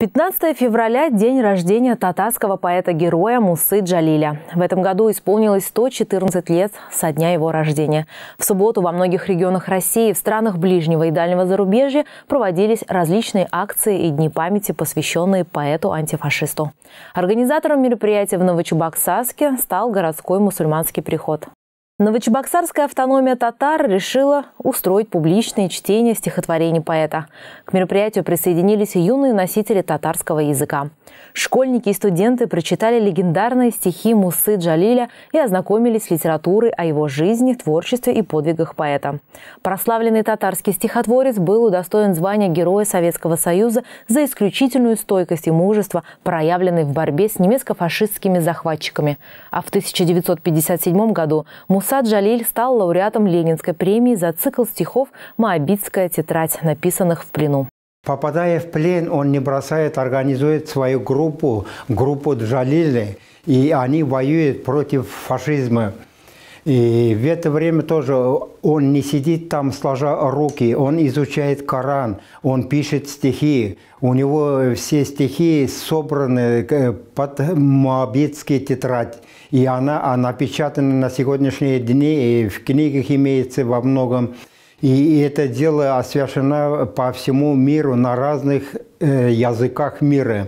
15 февраля – день рождения татарского поэта-героя Мусы Джалиля. В этом году исполнилось 114 лет со дня его рождения. В субботу во многих регионах России, в странах ближнего и дальнего зарубежья проводились различные акции и дни памяти, посвященные поэту-антифашисту. Организатором мероприятия в Новочебоксарске стал городской мусульманский приход. Новочебоксарская автономия татар решила устроить публичное чтение стихотворений поэта. К мероприятию присоединились юные носители татарского языка. Школьники и студенты прочитали легендарные стихи Мусы Джалиля и ознакомились с литературой о его жизни, творчестве и подвигах поэта. Прославленный татарский стихотворец был удостоен звания Героя Советского Союза за исключительную стойкость и мужество, проявленные в борьбе с немецко-фашистскими захватчиками. А в 1957 году Муса Асад Джалиль стал лауреатом Ленинской премии за цикл стихов «Моабитская тетрадь», написанных в плену. Попадая в плен, он не бросает, организует свою группу, группу Джалили, и они воюют против фашизма. И в это время тоже он не сидит там, сложа руки, он изучает Коран, он пишет стихи. У него все стихи собраны э, под Моабитский тетрадь. И она, она печатана на сегодняшние дни, и в книгах имеется во многом. И это дело освящено по всему миру на разных э, языках мира.